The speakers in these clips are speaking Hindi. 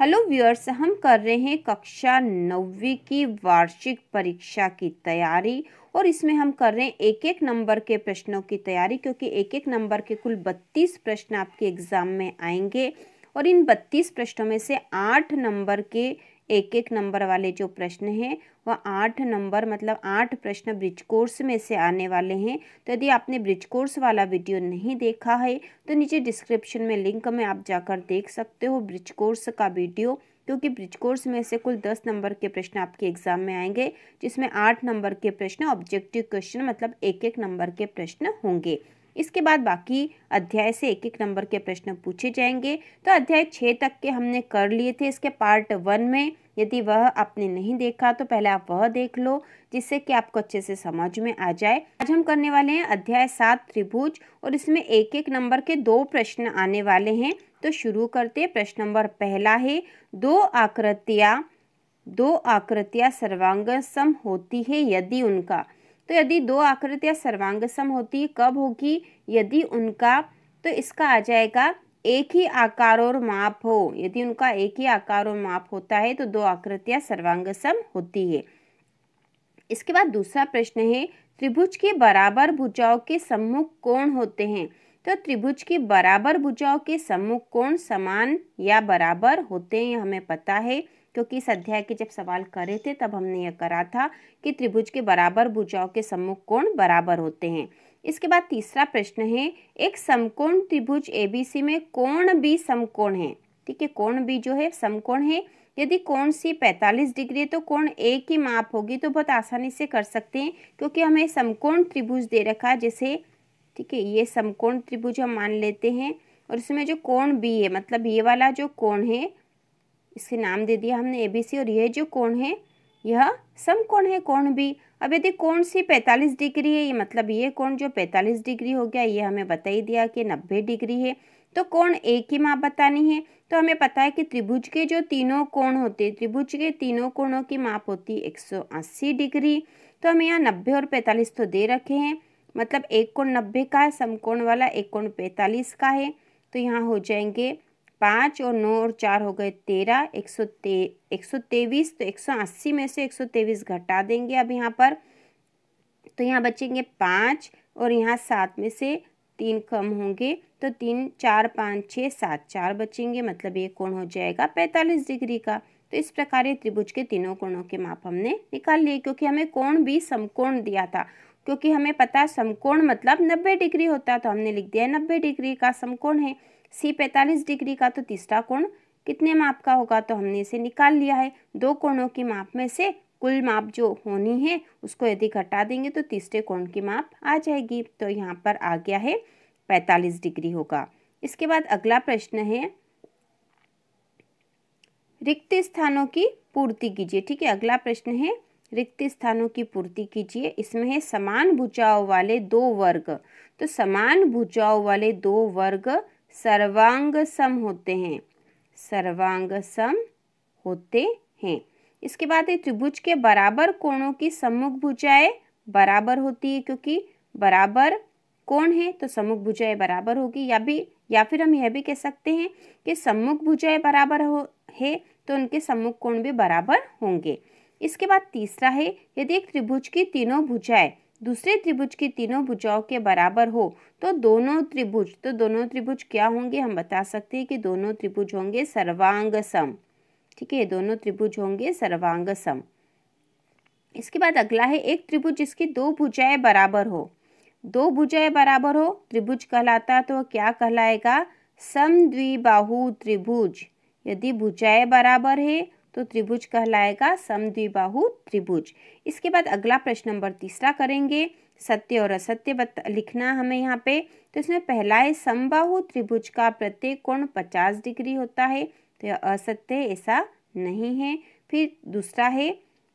हेलो व्यूअर्स हम कर रहे हैं कक्षा नौवीं की वार्षिक परीक्षा की तैयारी और इसमें हम कर रहे हैं एक एक नंबर के प्रश्नों की तैयारी क्योंकि एक एक नंबर के कुल बत्तीस प्रश्न आपके एग्ज़ाम में आएंगे और इन बत्तीस प्रश्नों में से आठ नंबर के एक एक नंबर वाले जो प्रश्न हैं वह आठ नंबर मतलब आठ प्रश्न ब्रिज कोर्स में से आने वाले हैं तो यदि आपने ब्रिज कोर्स वाला वीडियो नहीं देखा है तो नीचे डिस्क्रिप्शन में लिंक में आप जाकर देख सकते हो ब्रिज कोर्स का वीडियो क्योंकि ब्रिज कोर्स में से कुल दस नंबर के प्रश्न आपके एग्जाम में आएंगे जिसमें आठ नंबर के प्रश्न ऑब्जेक्टिव क्वेश्चन मतलब एक एक नंबर के प्रश्न होंगे इसके बाद बाकी अध्याय से एक एक नंबर के प्रश्न पूछे जाएंगे तो अध्याय छः तक के हमने कर लिए थे इसके पार्ट वन में यदि वह आपने नहीं देखा तो पहले आप वह देख लो जिससे कि आपको अच्छे से समझ में आ जाए आज हम करने वाले हैं अध्याय सात त्रिभुज और इसमें एक एक नंबर के दो प्रश्न आने वाले हैं तो शुरू करते प्रश्न नंबर पहला है दो आकृतियाँ दो आकृतियाँ सर्वांग सम होती है यदि उनका तो यदि दो आकृतियाँ सर्वांग सम होती कब होगी यदि उनका तो इसका आ जाएगा एक ही आकार और माप हो यदि उनका एक ही आकार और माप होता है तो दो आकृतियां सर्वांग सम होती है इसके बाद दूसरा प्रश्न है त्रिभुज के बराबर भुजाओं के सम्मुख कोण होते हैं तो त्रिभुज के बराबर भुजाओं के सम्मुख कोण समान या बराबर होते हैं हमें पता है क्योंकि इस अध्याय के जब सवाल करे थे तब हमने यह करा था कि त्रिभुज के बराबर भुजाओं के सम्मुख कोण बराबर होते हैं इसके बाद तीसरा प्रश्न है एक समकोण त्रिभुज एबीसी में कोण बी समकोण है ठीक है कोण बी जो है समकोण है यदि कोण सी 45 डिग्री है तो कोण ए की माप होगी तो बहुत आसानी से कर सकते हैं क्योंकि हमें समकोण त्रिभुज दे रखा है जैसे ठीक है ये समकोण त्रिभुज हम मान लेते हैं और इसमें जो कोण बी है मतलब ये वाला जो कोण है इसके नाम दे दिया हमने ए बी सी और यह जो कोण है यह समकोण है कोण भी अब यदि कोण सी 45 डिग्री है ये मतलब ये कोण जो 45 डिग्री हो गया ये हमें बता ही दिया कि 90 डिग्री है तो कोण ए की माप बतानी है तो हमें पता है कि त्रिभुज के जो तीनों कोण होते हैं त्रिभुज के तीनों कोणों की माप होती है 180 डिग्री तो हमें यहाँ 90 और 45 तो दे रखे हैं मतलब एक कोण नब्बे का है समकोण वाला एक कोण पैंतालीस का है तो यहाँ हो जाएंगे पाँच और नौ और चार हो गए तेरह एक सौ ते एक सौ तेईस तो एक सौ अस्सी में से एक सौ तेईस घटा देंगे अब यहाँ पर तो यहाँ बचेंगे पाँच और यहाँ सात में से तीन कम होंगे तो तीन चार पाँच छः सात चार बचेंगे मतलब ये कोण हो जाएगा पैंतालीस डिग्री का तो इस प्रकार ये त्रिभुज के तीनों कोणों के माप हमने निकाल लिए क्योंकि हमें कोण भी समकोण दिया था क्योंकि हमें पता है समकोण मतलब नब्बे डिग्री होता तो हमने लिख दिया है नब्बे डिग्री का समकोण है सी पैंतालीस डिग्री का तो तीसरा कोण कितने माप का होगा तो हमने इसे निकाल लिया है दो कोणों की माप में से कुल माप जो होनी है उसको यदि घटा देंगे तो तीसरे कोण की माप आ जाएगी तो यहाँ पर आ गया है पैंतालीस डिग्री होगा इसके बाद अगला प्रश्न है रिक्त स्थानों की पूर्ति कीजिए ठीक है अगला प्रश्न है रिक्त स्थानों की पूर्ति कीजिए इसमें है समान भुजाओं वाले दो वर्ग तो समान भुजाओं वाले दो वर्ग सर्वांग सम होते हैं सर्वांग सम होते हैं इसके बाद है त्रिभुज के बराबर कोणों की सम्मुख भुजाएं बराबर होती है क्योंकि बराबर कोण है तो सम्मुख भुजाएं बराबर होगी या भी या फिर हम यह भी कह सकते हैं कि सम्मुख भुजाएं बराबर हो है तो उनके सम्मुख कोण भी बराबर होंगे इसके बाद तीसरा है यदि एक त्रिभुज की तीनों भुजाएं दूसरे त्रिभुज की तीनों भुजाओं के बराबर हो तो दोनों त्रिभुज तो दोनों त्रिभुज क्या होंगे हम बता सकते हैं कि दोनों त्रिभुज होंगे सर्वांग सम ठीक है दोनों त्रिभुज होंगे सर्वांग सम इसके बाद अगला है एक त्रिभुज जिसकी दो भुजाएं बराबर हो दो भुजाएं बराबर हो त्रिभुज कहलाता तो क्या कहलाएगा समद्विबाहु त्रिभुज यदि भुजाएं बराबर है तो त्रिभुज कहलाएगा समद्विबाहु त्रिभुज इसके बाद अगला प्रश्न नंबर तीसरा करेंगे सत्य और असत्य लिखना हमें यहाँ पे तो इसमें पहला है समबाहु त्रिभुज का प्रत्येक कोण पचास डिग्री होता है तो यह असत्य ऐसा नहीं है फिर दूसरा है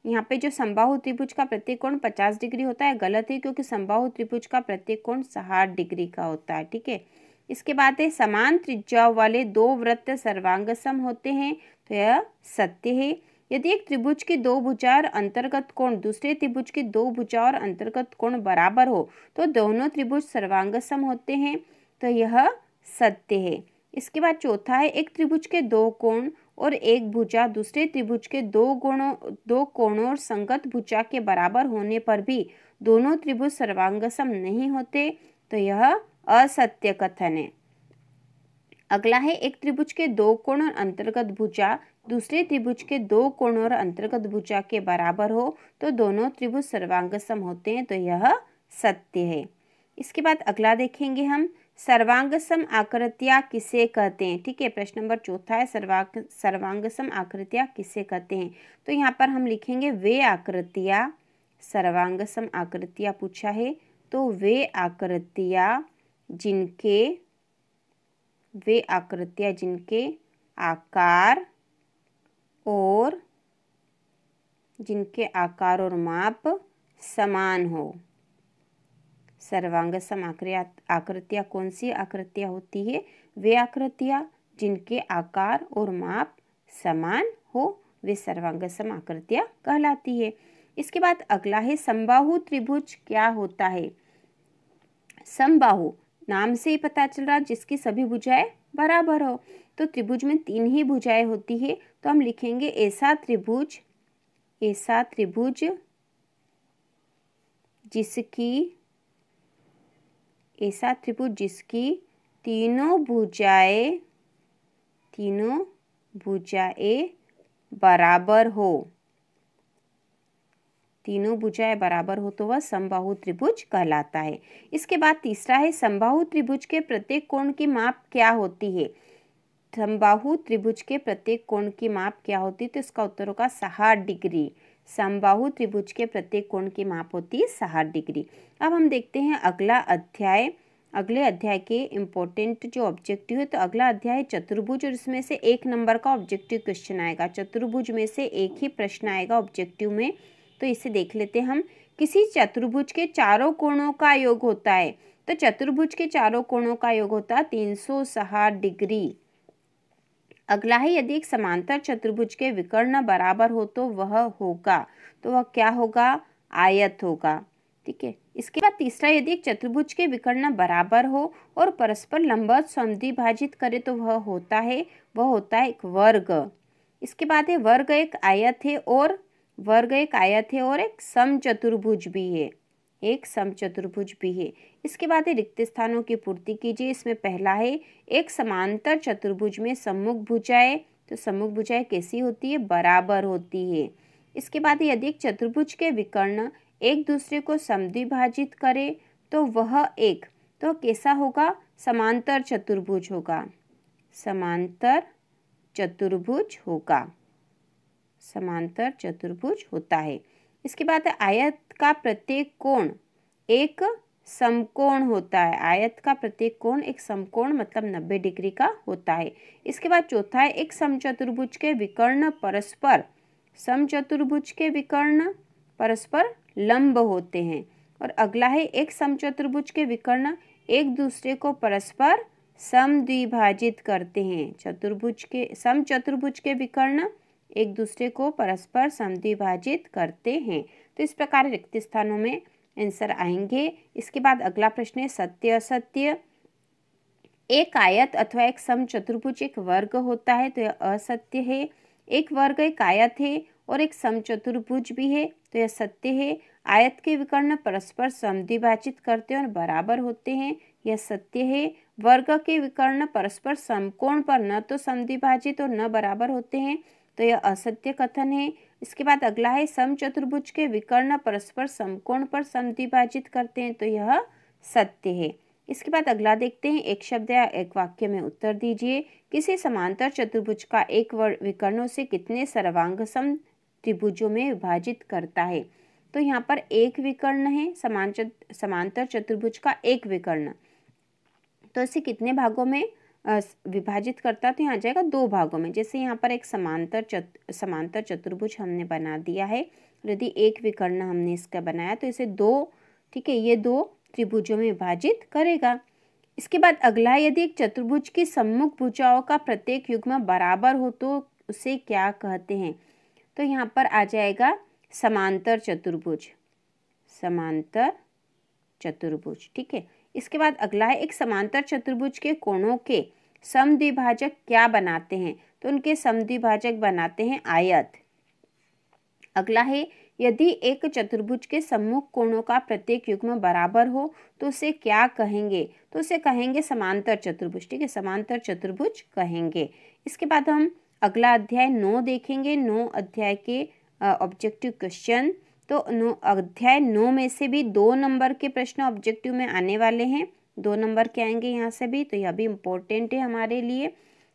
यहाँ पे जो समबाहु त्रिभुज का प्रत्येक कोण पचास डिग्री होता है गलत है क्योंकि समबाहु त्रिभुज का प्रत्येक कोण साठ डिग्री का होता है ठीक है इसके बाद है समान त्रिज्या वाले दो वृत्त सर्वांग सम होते हैं तो यह सत्य है यदि एक त्रिभुज के दो भुजा और अंतर्गत कोण दूसरे त्रिभुज के दो भुजा और अंतर्गत कोण बराबर हो तो दोनों त्रिभुज सर्वांग सम होते हैं तो यह सत्य है इसके बाद चौथा है एक त्रिभुज के दो कोण और एक भुजा दूसरे त्रिभुज के दो गुणों दो कोणों और संगत भुजा के बराबर होने पर भी दोनों त्रिभुज सर्वांगसम नहीं होते तो यह असत्य कथन है अगला है एक त्रिभुज के दो कोण और अंतर्गत भुजा दूसरे त्रिभुज के दो कोण और अंतर्गत भुजा के बराबर हो तो दोनों त्रिभुज सर्वांग सम होते हैं तो यह सत्य है इसके बाद अगला देखेंगे हम सर्वांग सम आकृतियाँ किसे कहते हैं ठीक है प्रश्न नंबर चौथा है सर्वांग सर्वांग सम आकृतियाँ किसे कहते हैं तो यहाँ पर हम लिखेंगे वे आकृतियाँ सर्वांग सम आकृतियाँ पूछा है तो वे आकृतियाँ जिनके वे आकृतियाँ जिनके आकार और जिनके आकार और माप समान हो सर्वांग सम आकृतियाँ कौन सी आकृतियाँ होती है वे आकृतियाँ जिनके आकार और माप समान हो वे सम आकृतियाँ कहलाती है इसके बाद अगला है समबाहु त्रिभुज क्या होता है समबाहु नाम से ही पता चल रहा जिसकी सभी भुजाएं बराबर हो तो त्रिभुज में तीन ही भुजाएं होती है तो हम लिखेंगे ऐसा त्रिभुज ऐसा त्रिभुज जिसकी ऐसा त्रिभुज जिसकी तीनों भुजाएं तीनों भुजाएं बराबर हो तीनों भुजाएं बराबर हो तो वह संबाहु त्रिभुज कहलाता है इसके बाद तीसरा है संबाहु त्रिभुज के प्रत्येक कोण की माप क्या होती है संबाहु त्रिभुज के प्रत्येक कोण की माप क्या होती है तो इसका उत्तर होगा सहाठ डिग्री संबाहु त्रिभुज के प्रत्येक कोण की माप होती है सहाठ डिग्री अब हम देखते हैं अगला अध्याय अगले अध्याय के इम्पोर्टेंट जो ऑब्जेक्टिव है तो अगला अध्याय है चतुर्भुज और इसमें से एक नंबर का ऑब्जेक्टिव क्वेश्चन आएगा चतुर्भुज में से एक ही प्रश्न आएगा ऑब्जेक्टिव में तो इसे देख लेते हम किसी चतुर्भुज के चारों कोणों का योग होता है तो चतुर्भुज के चारों कोणों का योग होता है तीन सौ डिग्री अगला है यदि एक समांतर चतुर्भुज के विकर्ण बराबर हो तो वह होगा तो वह क्या होगा आयत होगा ठीक है इसके बाद तीसरा यदि एक चतुर्भुज के विकर्ण बराबर हो और परस्पर लंबवत संधिभाजित करे तो वह होता है वह होता है एक वर्ग इसके बाद है वर्ग एक आयत है और वर्ग एक आयत है और एक समचतुर्भुज भी है एक समचतुर्भुज भी है इसके बाद ही रिक्त स्थानों की पूर्ति कीजिए इसमें पहला है एक समांतर चतुर्भुज में सम्मुख भुजाएं तो सम्मुख भुजाएं कैसी होती है बराबर होती है इसके बाद यदि एक चतुर्भुज के विकर्ण एक दूसरे को समद्विभाजित करे तो वह एक तो कैसा होगा समांतर चतुर्भुज होगा समांतर चतुर्भुज होगा समांतर चतुर्भुज होता है इसके बाद आयत का प्रत्येक कोण एक समकोण होता है आयत का प्रत्येक कोण एक समकोण मतलब 90 डिग्री का होता है इसके बाद चौथा है एक समचतुर्भुज के विकर्ण परस्पर समचतुर्भुज के विकर्ण परस्पर लंब होते हैं और अगला है एक समचतुर्भुज के विकर्ण एक दूसरे को परस्पर समद्विभाजित करते हैं चतुर्भुज के समचतुर्भुज के विकर्ण एक दूसरे को परस्पर समिभाजित करते हैं तो इस प्रकार रिक्त स्थानों में आंसर आएंगे इसके बाद अगला प्रश्न है सत्य असत्य एक आयत अथवा एक सम चतुर्भुज एक वर्ग होता है तो यह असत्य है एक वर्ग एक आयत है और एक सम चतुर्भुज भी है तो यह सत्य है आयत के विकर्ण परस्पर समिभाजित करते और बराबर होते हैं यह सत्य है वर्ग के विकर्ण परस्पर समकोण पर न तो समिभाजित और न बराबर होते हैं तो यह असत्य कथन है इसके बाद अगला है सम चतुर्भुज के विकर्ण परस्पर समकोण पर समिभाजित करते हैं तो यह सत्य है इसके बाद अगला देखते हैं एक शब्द या एक वाक्य में उत्तर दीजिए किसी समांतर चतुर्भुज का एक वर्ग विकर्णों से कितने सर्वांग सम त्रिभुजों में विभाजित करता है तो यहाँ पर एक विकर्ण है समांतर चतुर्भुज का एक विकर्ण तो इसे कितने भागों में विभाजित करता तो यहाँ आ जाएगा दो भागों में जैसे यहाँ पर एक समांतर चत समांतर चतुर्भुज हमने बना दिया है यदि एक विकर्ण हमने इसका बनाया तो इसे दो ठीक है ये दो त्रिभुजों में विभाजित करेगा इसके बाद अगला यदि एक चतुर्भुज की सम्मुख भुजाओं का प्रत्येक युग्म बराबर हो तो उसे क्या कहते हैं तो यहाँ पर आ जाएगा समांतर चतुर्भुज समांतर चतुर्भुज ठीक है इसके बाद अगला है एक समांतर चतुर्भुज के कोणों के समद्विभाजक क्या बनाते हैं तो उनके समद्विभाजक बनाते हैं आयत अगला है यदि एक चतुर्भुज के सम्मुख कोणों का प्रत्येक युग्म बराबर हो तो उसे क्या कहेंगे तो उसे कहेंगे समांतर चतुर्भुज ठीक है समांतर चतुर्भुज कहेंगे इसके बाद हम अगला अध्याय नौ देखेंगे नौ अध्याय के ऑब्जेक्टिव क्वेश्चन तो नो अध्याय नौ में से भी दो नंबर के प्रश्न ऑब्जेक्टिव में आने वाले हैं दो नंबर के आएंगे यहाँ से भी तो यह भी इम्पोर्टेंट है हमारे लिए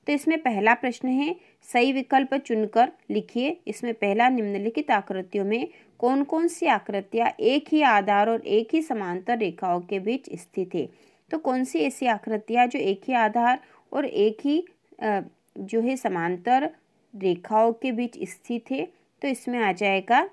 तो इसमें पहला प्रश्न है सही विकल्प चुनकर लिखिए इसमें पहला निम्नलिखित आकृतियों में कौन कौन सी आकृतियाँ एक ही आधार और एक ही समांतर रेखाओं के बीच स्थित है तो कौन सी ऐसी आकृतियाँ जो एक ही आधार और एक ही जो है समांतर रेखाओं के बीच स्थित है तो इसमें आ जाएगा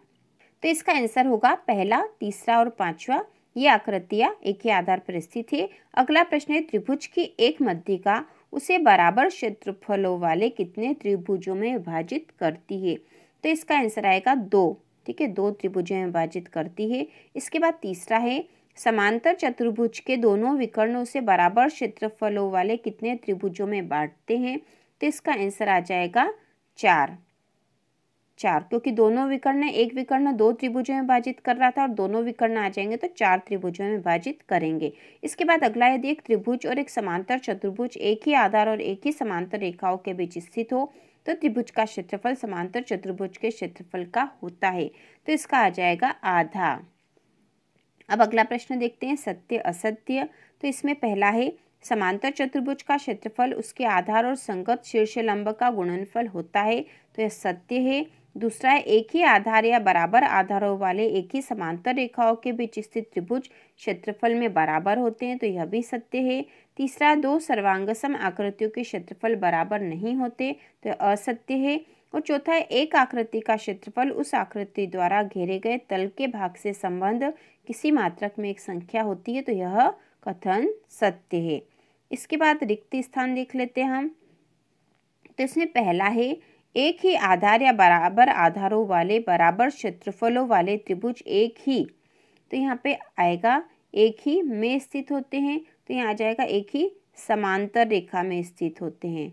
तो इसका आंसर होगा पहला तीसरा और पांचवा ये आकृतियां एक ही आधार पर स्थित है अगला प्रश्न है त्रिभुज की एक मध्यिका उसे बराबर क्षेत्रफलों वाले कितने त्रिभुजों में विभाजित करती है तो इसका आंसर आएगा दो ठीक है दो त्रिभुजों में विभाजित करती है इसके बाद तीसरा है समांतर चतुर्भुज के दोनों विकर्णों से बराबर क्षेत्रफलों वाले कितने त्रिभुजों में बांटते हैं तो इसका आंसर आ जाएगा चार चार क्योंकि दोनों विकर्ण एक विकर्ण दो त्रिभुजों में विभाजित कर रहा था और दोनों विकर्ण आ जाएंगे तो चार त्रिभुजों में विभाजित करेंगे इसके बाद अगला यदि एक त्रिभुज और एक समांतर चतुर्भुज एक ही आधार और एक ही समांतर रेखाओं के बीच स्थित हो तो त्रिभुज का क्षेत्रफल समांतर चतुर्भुज के क्षेत्रफल का होता है तो इसका आ जाएगा आधा अब अगला प्रश्न देखते हैं सत्य असत्य तो इसमें पहला है समांतर चतुर्भुज का क्षेत्रफल उसके आधार और संगत शीर्ष लंब का गुणनफल होता है तो यह सत्य है दूसरा है एक ही आधार या बराबर आधारों वाले एक ही समांतर रेखाओं के बीच स्थित त्रिभुज क्षेत्रफल में बराबर होते हैं तो यह भी सत्य है तीसरा दो सर्वांगसम आकृतियों के क्षेत्रफल बराबर नहीं होते तो असत्य है और चौथा है एक आकृति का क्षेत्रफल उस आकृति द्वारा घेरे गए तल के भाग से संबंध किसी मात्रक में एक संख्या होती है तो यह कथन सत्य है इसके बाद रिक्त स्थान देख लेते हैं हम तो इसमें पहला है एक ही आधार या बराबर आधारों वाले बराबर क्षेत्रफलों वाले त्रिभुज एक ही तो यहाँ पे आएगा एक ही में स्थित होते हैं तो यहाँ आ जाएगा एक ही समांतर रेखा में स्थित होते हैं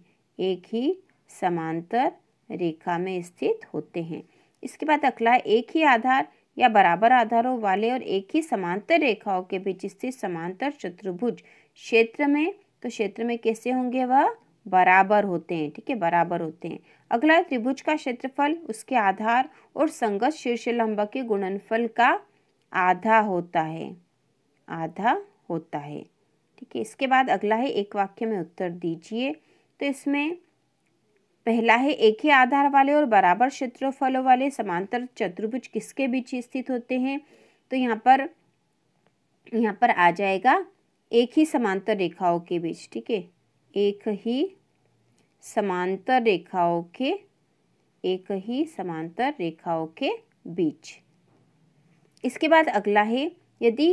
एक ही समांतर रेखा में स्थित होते हैं इसके बाद अगला एक ही आधार या बराबर आधारों वाले और एक ही समांतर रेखाओं के बीच स्थित समांतर चतुर्भुज क्षेत्र में तो क्षेत्र में कैसे होंगे वह बराबर होते हैं ठीक है बराबर होते हैं अगला त्रिभुज का क्षेत्रफल उसके आधार और संगत शीर्ष लंबा के गुणनफल का आधा होता है आधा होता है ठीक है इसके बाद अगला है एक वाक्य में उत्तर दीजिए तो इसमें पहला है एक ही आधार वाले और बराबर क्षेत्रफलों वाले समांतर चतुर्भुज किसके बीच स्थित होते हैं तो यहाँ पर यहाँ पर आ जाएगा एक ही समांतर रेखाओं के बीच ठीक है एक ही समांतर रेखाओं के एक ही समांतर रेखाओं के बीच इसके बाद अगला है यदि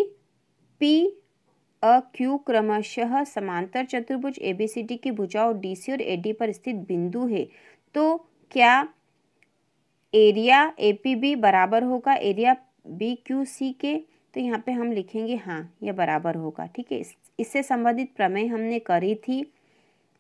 पी अ क्यू क्रमशः समांतर चतुर्भुज ए बी सी डी की भुजाओं डी सी और ए डी पर स्थित बिंदु है तो क्या एरिया ए पी बी बराबर होगा एरिया बी क्यू सी के तो यहाँ पे हम लिखेंगे हाँ यह बराबर होगा ठीक है इससे संबंधित प्रमेय हमने करी थी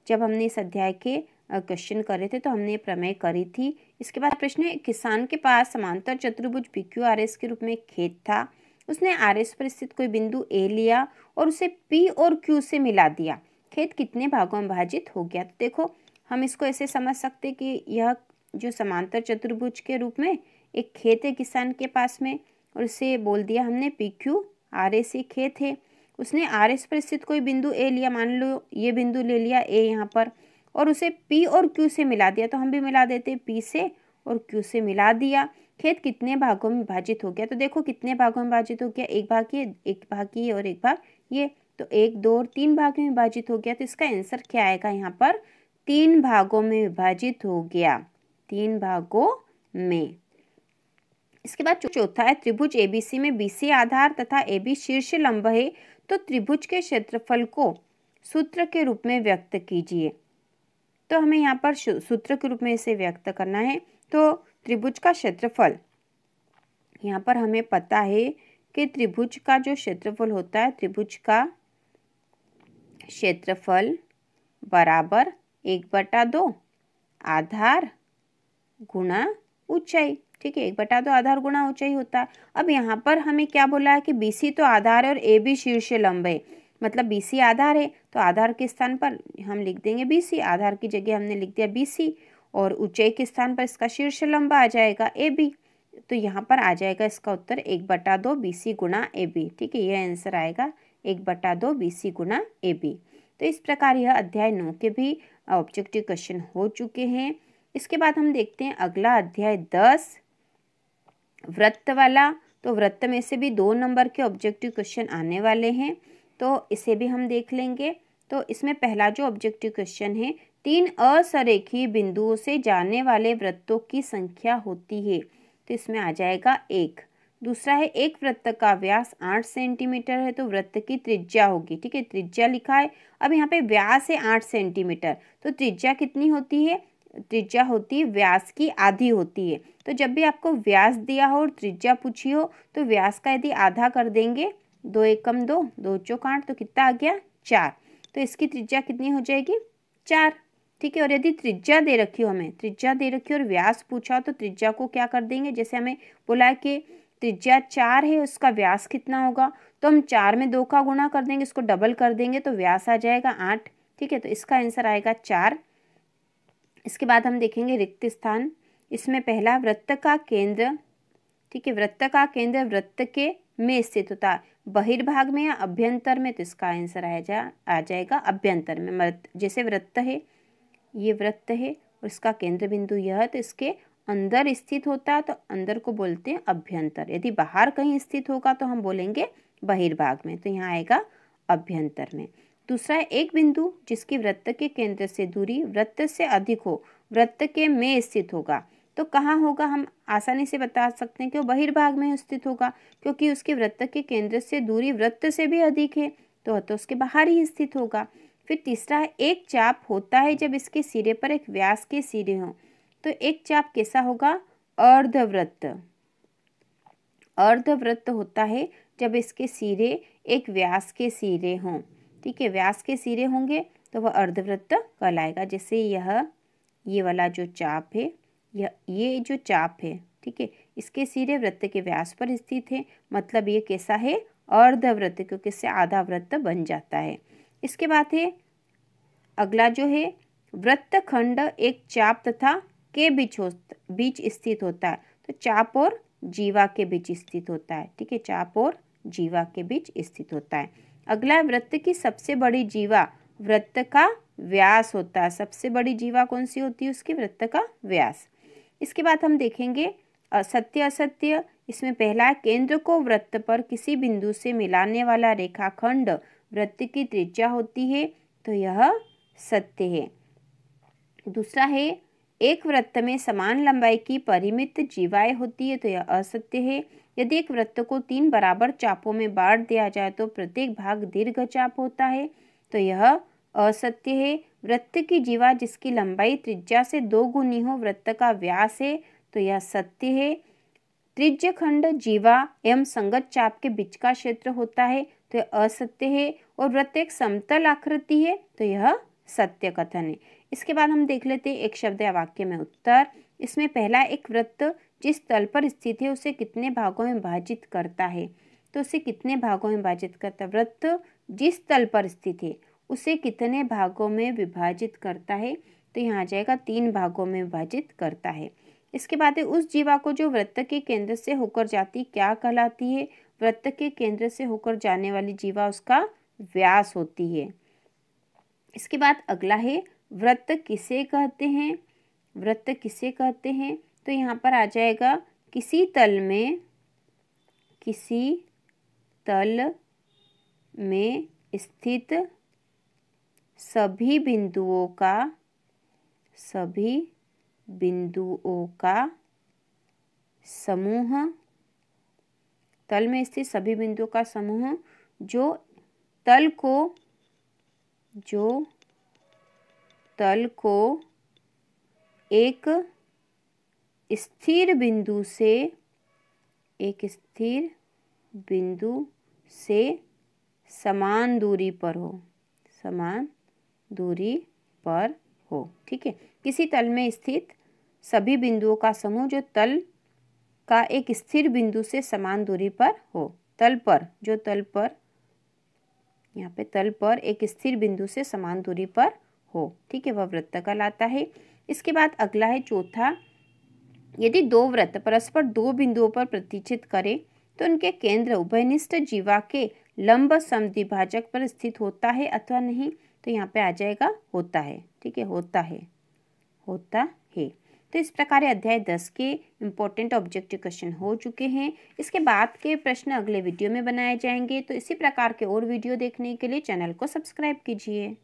जब हमने इस अध्याय के क्वेश्चन करे थे तो हमने प्रमेय करी थी इसके बाद प्रश्न है किसान के पास समांतर चतुर्भुज पी क्यू आर एस के रूप में खेत था उसने आर एस पर स्थित कोई बिंदु ए लिया और उसे पी और क्यू से मिला दिया खेत कितने भागों में विभाजित हो गया तो देखो हम इसको ऐसे समझ सकते कि यह जो समांतर चतुर्भुज के रूप में एक खेत है किसान के पास में और उसे बोल दिया हमने पी क्यू आर एस ये खेत है उसने आर एस पर स्थित कोई बिंदु ए लिया मान लो ये बिंदु ले लिया ए यहाँ पर और उसे पी और क्यू से मिला दिया तो हम भी मिला देते पी से और क्यू से मिला दिया खेत कितने भागों में विभाजित हो गया तो देखो कितने भागों में विभाजित हो गया एक भाग ये एक भाग ये और एक भाग ये तो एक दो और तीन भाग में विभाजित हो गया तो इसका आंसर क्या आएगा यहाँ पर तीन भागों में विभाजित हो गया तीन भागों में इसके बाद चौथा है त्रिभुज एबीसी में बीसी आधार तथा ए बी शीर्ष लंब है तो त्रिभुज के क्षेत्रफल को सूत्र के रूप में व्यक्त कीजिए तो हमें यहाँ पर सूत्र के रूप में इसे व्यक्त करना है तो त्रिभुज का क्षेत्रफल यहाँ पर हमें पता है कि त्रिभुज का जो क्षेत्रफल होता है त्रिभुज का क्षेत्रफल बराबर एक बटा दो आधार गुणा ऊंचाई ठीक है एक बटा दो तो आधार गुणा ऊंचाई होता है अब यहाँ पर हमें क्या बोला है कि बी तो आधार है और ए बी शीर्ष लंब है मतलब बी सी आधार है तो आधार के स्थान पर हम लिख देंगे बी सी आधार की जगह हमने लिख दिया बी सी और ऊंचाई के स्थान पर इसका शीर्ष लंब आ जाएगा ए बी तो यहाँ पर आ जाएगा इसका उत्तर एक बटा दो बी सी गुणा ए बी ठीक है यह आंसर आएगा एक बटा दो बी सी गुणा ए बी तो इस प्रकार यह अध्याय नौ के भी ऑब्जेक्टिव क्वेश्चन हो चुके हैं इसके बाद हम देखते हैं अगला अध्याय दस व्रत वाला तो व्रत में से भी दो नंबर के ऑब्जेक्टिव क्वेश्चन आने वाले हैं तो इसे भी हम देख लेंगे तो इसमें पहला जो ऑब्जेक्टिव क्वेश्चन है तीन असरेखी बिंदुओं से जाने वाले वृत्तों की संख्या होती है तो इसमें आ जाएगा एक दूसरा है एक वृत्त का व्यास आठ सेंटीमीटर है तो वृत्त की त्रिज्या होगी ठीक है त्रिज्या लिखा है अब यहाँ पे व्यास है आठ सेंटीमीटर तो त्रिज्या कितनी होती है त्रिज्या होती है व्यास की आधी होती है तो जब भी आपको व्यास दिया हो और त्रिज्या पूछी हो तो व्यास का यदि आधा कर देंगे दो एकम दो दो चौक आठ तो कितना आ गया चार तो इसकी त्रिज्या कितनी हो जाएगी चार ठीक है और यदि त्रिज्या दे रखी हो हमें त्रिज्या दे रखी हो और व्यास पूछा तो त्रिज्या को क्या कर देंगे जैसे हमें बोला कि त्रिज्या चार है उसका व्यास कितना होगा तो हम चार में दो का गुणा कर देंगे इसको डबल कर देंगे तो व्यास आ जाएगा आठ ठीक है तो इसका आंसर आएगा चार इसके बाद हम देखेंगे रिक्त स्थान इसमें पहला वृत्त का केंद्र ठीक है वृत्त का केंद्र वृत्त के में स्थित होता बहिर्भाग में या अभ्यंतर में तो इसका आंसर आ जा आ जाएगा अभ्यंतर में जैसे वृत्त है ये वृत्त है और इसका केंद्र बिंदु यह तो इसके अंदर स्थित होता है तो अंदर को बोलते हैं अभ्यंतर यदि बाहर कहीं स्थित होगा तो हम बोलेंगे बहिर्भाग में तो यहाँ आएगा अभ्यंतर में दूसरा एक बिंदु जिसकी वृत्त के केंद्र से दूरी वृत्त से अधिक हो वृत्त के में स्थित होगा तो कहाँ होगा हम आसानी से बता सकते हैं कि वो बहिर्भाग में स्थित होगा क्योंकि उसके वृत्त के केंद्र से दूरी वृत्त से भी अधिक है तो तो उसके बाहर ही स्थित होगा फिर तीसरा एक चाप होता है जब इसके सिरे पर एक व्यास के सिरे हों तो एक चाप कैसा होगा अर्धवृत्त अर्धवृत्त होता है जब इसके सिरे एक व्यास के सिरे हों ठीक है व्यास के सिरे होंगे तो वह अर्धवृत्त कहलाएगा जैसे यह ये वाला जो चाप है यह ये जो चाप है ठीक है इसके सिरे वृत्त के व्यास पर स्थित है मतलब ये कैसा है अर्धवृत्त क्योंकि इससे आधा वृत्त बन जाता है इसके बाद है अगला जो है वृत्त खंड एक चाप तथा के बीच हो बीच स्थित होता है तो चाप और जीवा के बीच स्थित होता है ठीक है चाप और जीवा के बीच स्थित होता है अगला वृत्त की सबसे बड़ी जीवा वृत्त का व्यास होता है सबसे बड़ी जीवा कौन सी होती है उसकी वृत्त का व्यास इसके बाद हम देखेंगे असत्य असत्य इसमें पहला केंद्र को वृत्त पर किसी बिंदु से मिलाने वाला रेखाखंड वृत्त की त्रिज्या होती है तो यह सत्य है दूसरा है एक वृत्त में समान लंबाई की परिमित जीवाएं होती है तो यह असत्य है यदि एक वृत्त को तीन बराबर चापों में बांट दिया जाए तो प्रत्येक भाग दीर्घ चाप होता है तो यह असत्य है वृत्त की जीवा जिसकी लंबाई त्रिज्या से दो गुनी हो वृत्त का व्यास है तो यह सत्य है त्रिज्य खंड जीवा एवं संगत चाप के बीच का क्षेत्र होता है तो यह असत्य है और वृत्त एक समतल आकृति है तो यह सत्य कथन है इसके बाद हम देख लेते हैं एक शब्द या वाक्य में उत्तर इसमें पहला एक वृत्त जिस तल पर स्थित है उसे कितने भागों में विभाजित करता है तो उसे कितने भागों में विभाजित करता है वृत्त जिस तल पर स्थित है उसे कितने भागों में विभाजित करता है तो यहाँ आ जाएगा तीन भागों में विभाजित करता है इसके बाद है उस जीवा को जो वृत्त के केंद्र से होकर जाती क्या कहलाती है वृत्त के केंद्र से होकर जाने वाली जीवा उसका व्यास होती है इसके बाद अगला है वृत्त किसे कहते हैं वृत्त किसे कहते हैं तो यहाँ पर आ जाएगा किसी तल में किसी तल में स्थित सभी बिंदुओं का सभी बिंदुओं का समूह तल में स्थित सभी बिंदुओं का समूह जो तल को जो तल को एक स्थिर बिंदु से एक स्थिर बिंदु से समान दूरी पर हो समान दूरी पर हो ठीक है किसी तल में स्थित सभी बिंदुओं का समूह जो तल का एक स्थिर बिंदु से समान दूरी पर हो तल पर जो तल पर यहाँ पे तल पर एक स्थिर बिंदु से समान दूरी पर हो ठीक है वह वृत्तकल आता है इसके बाद अगला है चौथा यदि दो व्रत परस्पर दो बिंदुओं पर प्रतिष्ठित करें तो उनके केंद्र उभयनिष्ठ जीवा के लंब समिभाजक पर स्थित होता है अथवा नहीं तो यहाँ पे आ जाएगा होता है ठीक है होता है होता है तो इस प्रकार अध्याय दस के इम्पोर्टेंट ऑब्जेक्टिव क्वेश्चन हो चुके हैं इसके बाद के प्रश्न अगले वीडियो में बनाए जाएंगे तो इसी प्रकार के और वीडियो देखने के लिए चैनल को सब्सक्राइब कीजिए